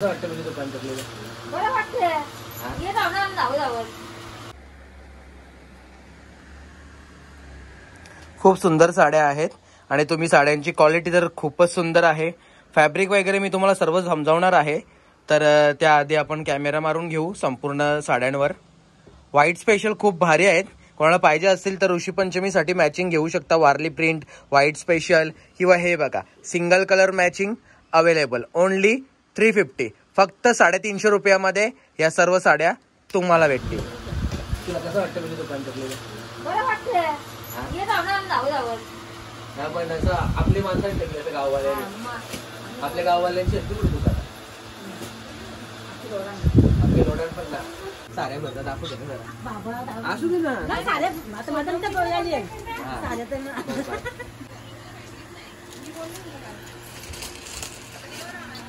म्हणजे खूप सुंदर साड्या आहेत आणि तुम्ही साड्यांची क्वालिटी तर खूपच सुंदर आहे फॅब्रिक वगैरे मी तुम्हाला सर्व समजावणार आहे तर त्याआधी आपण कॅमेरा मारून घेऊ संपूर्ण साड्यांवर व्हाईट स्पेशल खूप भारी आहेत कोणाला पाहिजे असतील तर ऋषी पंचमीसाठी मॅचिंग घेऊ शकता वारली प्रिंट व्हाईट स्पेशल किंवा हे बघा single colour matching available only three fifty फक्त साडेतीनशे रुपयामध्ये या सर्व साड्या तुम्हाला भेटतील म्हणजे आपली माणसं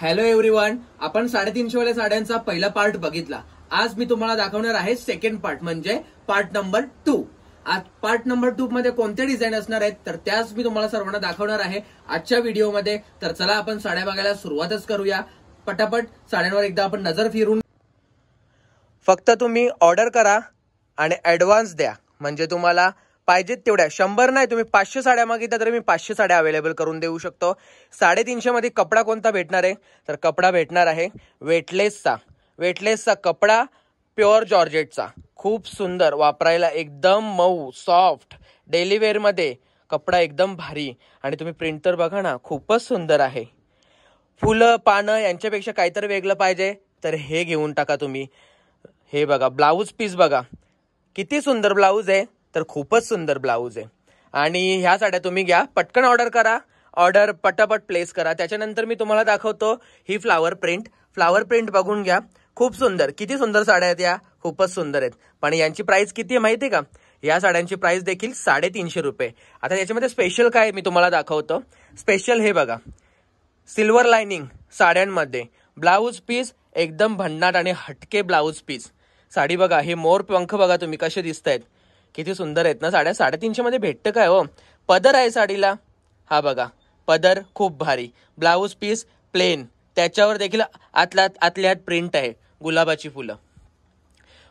हॅलो वन आपण साडेतीनशेवाल्या साड्यांचा पहिला पार्ट बघितला आज मी तुम्हाला दाखवणार आहे सेकंड पार्ट म्हणजे पार्ट नंबर टू आज पार्ट नंबर टू मध्ये कोणते डिझाईन असणार आहेत तर त्याच मी तुम्हाला सर्वांना दाखवणार आहे आजच्या व्हिडिओमध्ये तर चला आपण साड्या बघायला सुरुवातच करूया पटापट साड्यांवर एकदा आपण नजर फिरून फक्त तुम्ही ऑर्डर करा आणि ऍडव्हान्स द्या म्हणजे तुम्हाला पाहिजेत तेवढ्या शंभर नाही तुम्ही पाचशे साड्या मागितल्या तरी मी पाचशे साड्या अवेलेबल करून देऊ शकतो साडेतीनशेमध्ये कपडा कोणता भेटणार आहे तर कपडा भेटणार आहे वेटलेसचा वेटलेसचा कपडा प्युअर जॉर्जेटचा खूप सुंदर वापरायला एकदम मऊ सॉफ्ट डेली वेअरमध्ये कपडा एकदम भारी आणि तुम्ही प्रिंट तर बघा ना खूपच सुंदर आहे फुलं पानं यांच्यापेक्षा काहीतरी वेगळं पाहिजे तर हे घेऊन टाका तुम्ही हे बघा ब्लाऊज पीस बघा किती सुंदर ब्लाऊज आहे तर खूपच सुंदर ब्लाऊज आहे आणि ह्या साड्या तुम्ही घ्या पटकन ऑर्डर करा ऑर्डर पटापट प्लेस करा त्याच्यानंतर मी तुम्हाला दाखवतो ही फ्लावर प्रिंट फ्लावर प्रिंट बघून घ्या खूप सुंदर किती सुंदर साड्या आहेत या खूपच सुंदर आहेत पण यांची प्राइस किती आहे माहिती आहे का या साड्यांची प्राइस देखील साडेतीनशे रुपये आता याच्यामध्ये स्पेशल काय मी तुम्हाला दाखवतो स्पेशल हे बघा सिल्वर लायनिंग साड्यांमध्ये ब्लाऊज पीस एकदम भन्नाट आणि हटके ब्लाऊज पीस साडी बघा हे मोर पंख बघा तुम्ही कसे दिसत आहेत किती सुंदर आहेत ना साड्या मध्ये भेटतं काय हो पदर आहे साडीला हा बघा पदर खूप भारी ब्लाऊज पीस प्लेन त्याच्यावर देखील आतल्या आतल्यात प्रिंट आहे गुलाबाची फुलं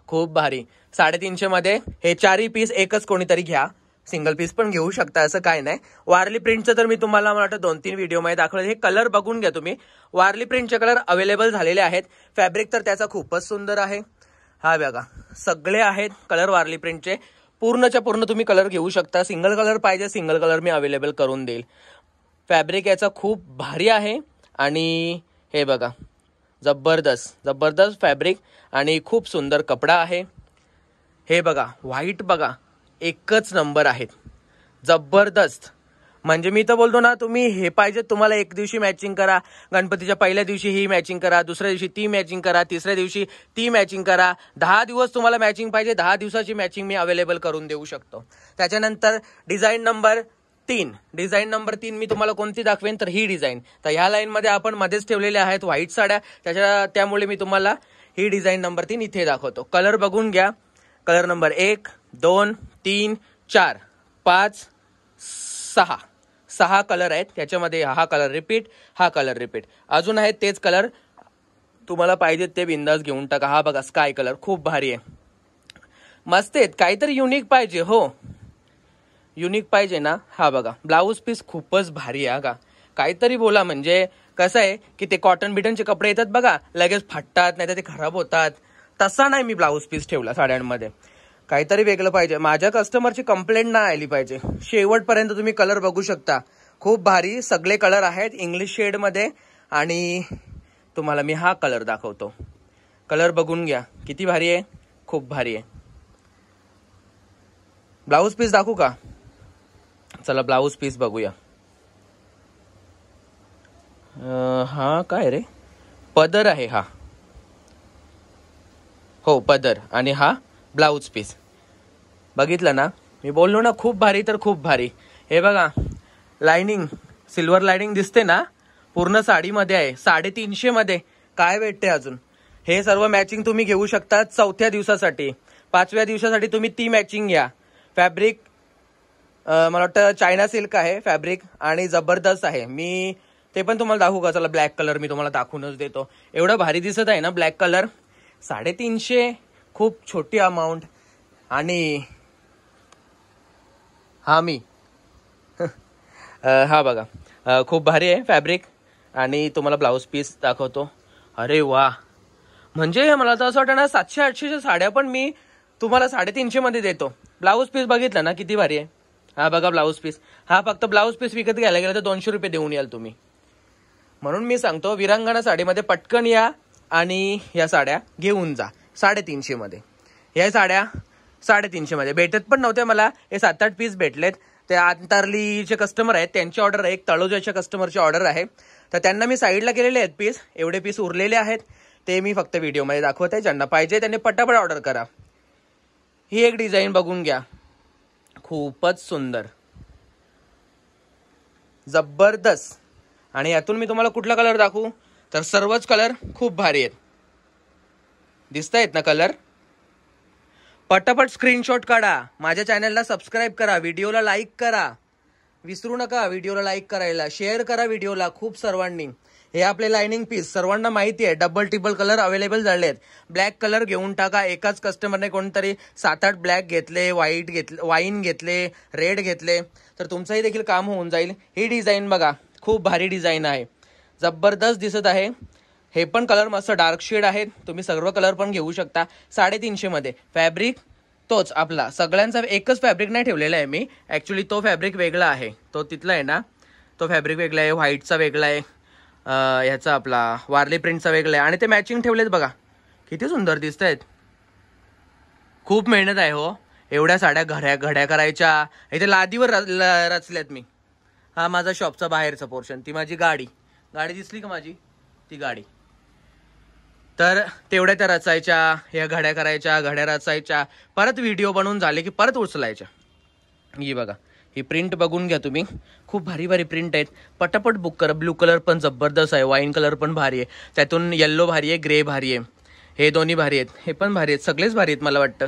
खूप भारी साडेतीनशेमध्ये हे चारही पीस एकच कोणीतरी घ्या सिंगल पीस पण घेऊ शकता असं काय नाही वारली प्रिंटचं तर मी तुम्हाला मला वाटतं दोन तीन व्हिडिओमध्ये दाखवलं हे कलर बघून घ्या तुम्ही वारली प्रिंटचे कलर अवेलेबल झालेले आहेत फॅब्रिक तर त्याचा खूपच सुंदर आहे हा बघा सगळे आहेत कलर वारली प्रिंटचे पूर्णच्या पूर्ण तुम्ही कलर घेऊ शकता सिंगल कलर पाहिजे सिंगल कलर मी अवेलेबल करून देईल फॅब्रिक याचा खूप भारी आहे आणि हे बघा जबरदस्त जबरदस्त फॅब्रिक आणि खूप सुंदर कपडा आहे हे बघा व्हाईट बघा एकच नंबर आहेत जबरदस्त म्हणजे मी तर बोलतो ना तुम्ही हे पाहिजे तुम्हाला एक दिवशी मॅचिंग करा गणपतीच्या पहिल्या दिवशी ही मॅचिंग करा दुसऱ्या दिवशी ती मॅचिंग करा तिसऱ्या दिवशी ती मॅचिंग करा दहा दिवस तुम्हाला मॅचिंग पाहिजे दहा दिवसाची मॅचिंग मी अवेलेबल करून देऊ शकतो त्याच्यानंतर डिझाईन नंबर तीन डिझाईन नंबर तीन मी तुम्हाला कोणती दाखवेन तर ही डिझाईन तर ह्या लाईनमध्ये आपण मध्येच ठेवलेल्या आहेत व्हाईट साड्या त्याच्या त्यामुळे मी तुम्हाला ही डिझाईन नंबर तीन इथे दाखवतो कलर बघून घ्या कलर नंबर एक दोन तीन चार पाच सहा सहा कलर आहेत त्याच्यामध्ये हा कलर रिपीट हा कलर रिपीट अजून आहेत तेच कलर तुम्हाला पाहिजेत ते बिंदास घेऊन टाका हा बघा स्काय कलर खूप भारी आहे मस्त आहेत काहीतरी युनिक पाहिजे हो युनिक पाहिजे ना हा बघा ब्लाऊज पीस खूपच भारी आहे का काहीतरी बोला म्हणजे कसं आहे की ते कॉटन बिटनचे कपडे येतात बघा लगेच फाटतात नाही तर ते खराब होतात तसा नाही मी ब्लाऊज पीस ठेवला साड्यांमध्ये काहीतरी वेगळं पाहिजे माझ्या कस्टमरची कंप्लेंट नाही आली पाहिजे शेवटपर्यंत तुम्ही कलर बघू शकता खूप भारी सगळे कलर आहेत इंग्लिश शेडमध्ये आणि तुम्हाला मी हा कलर दाखवतो कलर बघून घ्या किती भारी आहे खूप भारी आहे ब्लाऊज पीस दाखवू का चला ब्लाऊज पीस बघूया हा काय रे पदर आहे हा हो पदर आणि हा ब्लाऊज पीस बघितलं ना मी बोललो ना खूप भारी तर खूप भारी हे बघा लायनिंग सिल्वर लायनिंग दिसते ना पूर्ण साडीमध्ये आहे मध्ये काय भेटते अजून हे सर्व मॅचिंग तुम्ही घेऊ शकता चौथ्या दिवसासाठी पाचव्या दिवसासाठी तुम्ही ती मॅचिंग घ्या फॅब्रिक मला वाटतं चायना सिल्क आहे फॅब्रिक आणि जबरदस्त आहे मी ते पण तुम्हाला दाखवू का चला ब्लॅक कलर मी तुम्हाला दाखवूनच देतो एवढं भारी दिसत आहे ना ब्लॅक कलर साडेतीनशे खूप छोटी अमाऊंट आणि हा मी हा बघा खूप भारी आहे फॅब्रिक आणि तुम्हाला ब्लाऊज पीस दाखवतो अरे वा म्हणजे मला तर असं वाटतं ना सातशे आठशेच्या साड्या पण मी तुम्हाला मध्ये देतो ब्लाऊज पीस बघितला ना किती भारी आहे हा बघा ब्लाऊज पीस हा फक्त ब्लाऊज पीस विकत घ्यायला गेला तर दोनशे रुपये देऊन याल तुम्ही म्हणून मी सांगतो विरांगणा साडीमध्ये पटकन या आणि या साड्या घेऊन जा मध्ये या साड्या साडेतीनशेमध्ये भेटत पण नव्हते मला हे सात आठ पीस भेटलेत ते जे कस्टमर आहेत त्यांची ऑर्डर आहे एक तळोजाच्या कस्टमरची ऑर्डर आहे तर त्यांना मी साईडला केलेले आहेत पीस एवढे पीस उरलेले आहेत ते मी फक्त व्हिडिओमध्ये दाखवत आहे ज्यांना पाहिजे त्यांनी पटापट ऑर्डर करा ही एक डिझाईन बघून घ्या खूपच सुंदर जबरदस्त आणि यातून मी तुम्हाला कुठला कलर दाखवू तर सर्वच कलर खूप भारी आहेत दिसत आहेत ना कलर पटापट स्क्रीनशॉट काढा माझ्या चॅनलला सबस्क्राईब करा व्हिडिओला लाईक करा विसरू नका व्हिडिओला लाईक करायला शेअर करा व्हिडिओला खूप सर्वांनी हे आपले लायनिंग पीस सर्वांना माहिती आहे डबल टिबल कलर अवेलेबल झाले आहेत ब्लॅक कलर घेऊन टाका एकाच कस्टमरने कोणतरी सात आठ ब्लॅक घेतले व्हाईट घेतले वाईन घेतले रेड घेतले तर तुमचंही देखील काम होऊन जाईल ही डिझाईन बघा खूप भारी डिझाईन आहे जबरदस्त दिसत आहे हे पण कलर मस्त डार्क शेड आहेत तुम्ही सर्व कलर पण घेऊ शकता साडेतीनशेमध्ये फॅब्रिक तोच आपला सगळ्यांचा एकच फॅब्रिक नाही ठेवलेला आहे मी ॲक्च्युली तो फॅब्रिक वेगळा आहे तो तिथला आहे ना तो फॅब्रिक वेगळा आहे व्हाईटचा वेगळा आहे ह्याचा आपला वारली प्रिंटचा वेगळा आहे आणि ते मॅचिंग ठेवलेत बघा किती सुंदर दिसत आहेत खूप मेहनत आहे हो एवढ्या साड्या घड्या घड्या करायच्या इथे लादीवर रचल्यात मी हा माझा शॉपचा बाहेरचा पोर्शन ती माझी गाडी गाडी दिसली का माझी ती गाडी तर तेवढ्या त्या रचायच्या ह्या घड्या करायच्या घड्या रचायच्या परत व्हिडिओ बनवून झाले की परत उचलायच्या ही बघा ही प्रिंट बघून घ्या तुम्ही खूप भारी भारी प्रिंट आहेत पटापट बुक करा ब्लू कलर पण जबरदस्त आहे वाईन कलर पण भारी आहे त्यातून येल्लो भारी आहे ग्रे भारी आहे हे दोन्ही भारी आहेत हे पण भारी आहेत सगळेच भारी आहेत मला वाटतं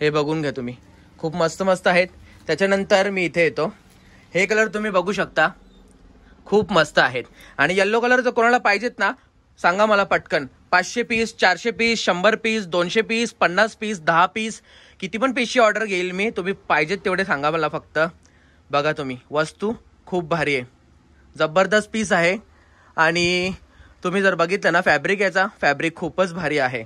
हे बघून घ्या तुम्ही खूप मस्त मस्त आहेत त्याच्यानंतर मी इथे येतो हे कलर तुम्ही बघू शकता खूप मस्त आहेत आणि येल्लो कलर जर कोणाला पाहिजेत ना सांगा मला पटकन पाचशे पीस चारशे पीस शंभर पीस दोनशे पीस पन्नास पीस दहा पीस किती पण पीसची ऑर्डर घेईल मी तुम्ही पाहिजेत तेवढे सांगा मला फक्त बघा तुम्ही वस्तू खूप भारी आहे जबरदस्त पीस आहे आणि तुम्ही जर बघितलं ना फॅब्रिक याचा फॅब्रिक खूपच भारी आहे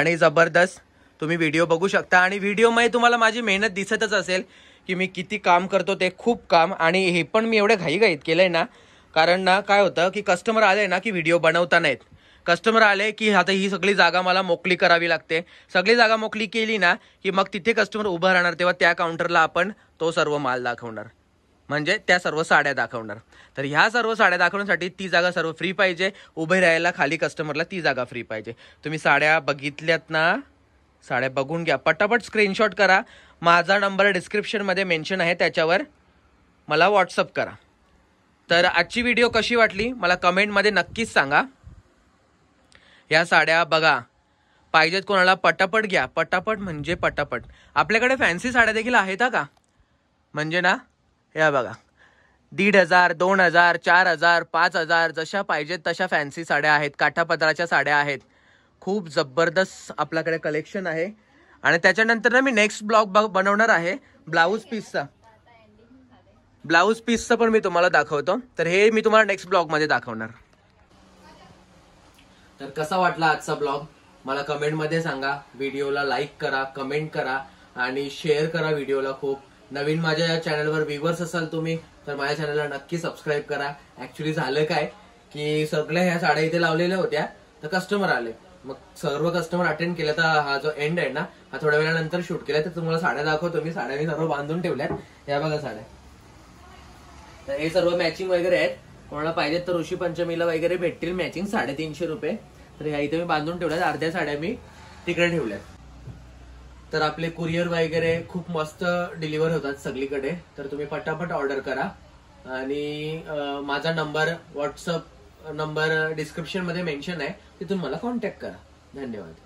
आणि जबरदस्त तुम्ही व्हिडिओ बघू शकता आणि व्हिडिओमध्ये तुम्हाला माझी मेहनत दिसतच असेल की मी किती काम करतो ते खूप काम आणि हे पण मी एवढे घाईघाईत केलं आहे ना कारण ना काय होतं की कस्टमर आले ना की व्हिडिओ बनवता नाहीत कस्टमर आले की आता ही सगळी जागा मला मोकळी करावी लागते सगळी जागा मोकळी केली ना की मग तिथे कस्टमर उभं राहणार तेव्हा त्या काउंटरला आपण तो सर्व माल दाखवणार म्हणजे त्या सर्व साड्या दाखवणार तर ह्या सर्व साड्या दाखवण्यासाठी ती जागा सर्व फ्री पाहिजे उभे राहायला खाली कस्टमरला ती जागा फ्री पाहिजे तुम्ही साड्या बघितल्यात ना साड्या बघून घ्या पटापट स्क्रीनशॉट करा माझा नंबर डिस्क्रिप्शनमध्ये मेन्शन आहे त्याच्यावर मला व्हॉट्सअप करा तर आजची व्हिडिओ कशी वाटली मला कमेंटमध्ये नक्कीच सांगा ह्या साड्या बघा पाहिजेत कोणाला पटापट घ्या पटापट म्हणजे पटापट आपल्याकडे फॅन्सी साड्या देखील आहेत का म्हणजे ना या बघा दीड हजार दोन हजार चार हजार पाच हजार जशा पाहिजेत तशा फॅन्सी साड्या आहेत काठापदराच्या साड्या आहेत खूप जबरदस्त आपल्याकडे कलेक्शन आहे आणि त्याच्यानंतर ना मी नेक्स्ट ब्लॉग बनवणार आहे ब्लाऊज पीसचा ब्लाऊज पीसचं पण मी तुम्हाला दाखवतो तर हे मी तुम्हाला नेक्स्ट ब्लॉगमध्ये दाखवणार तर कसा वाटला आजचा ब्लॉग मला कमेंट मध्ये सांगा व्हिडिओला लाईक करा कमेंट करा आणि शेअर करा व्हिडिओला खूप नवीन माझ्या या चॅनलवर व्हिवर्स असाल तुम्ही तर माझ्या चॅनलला नक्की सबस्क्राईब करा ऍक्च्युली झालं काय की सगळ्या ह्या साड्या इथे लावलेल्या होत्या तर कस्टमर आले मग सर्व कस्टमर अटेंड केले तर हा जो एंड आहे ना हा थोड्या वेळानंतर शूट केला तर तुम्हाला साड्या दाखवतो मी साड्या मी सर्व बांधून ठेवल्यात या बघा साड्या तर हे सर्व मॅचिंग वगैरे आहेत कोणाला पाहिजे तर ऋषी पंचमीला वगैरे भेटतील मॅचिंग साडेतीनशे रुपये तर ह्या इथे मी बांधून ठेवल्यात अर्ध्या साड्या मी तिकडे ठेवल्यात तर आपले कुरिअर वगैरे खूप मस्त डिलिव्हर होतात सगळीकडे तर तुम्ही पटापट ऑर्डर करा आणि माझा नंबर व्हॉट्सअप नंबर डिस्क्रिप्शनमध्ये मेन्शन आहे तिथून मला कॉन्टॅक्ट करा धन्यवाद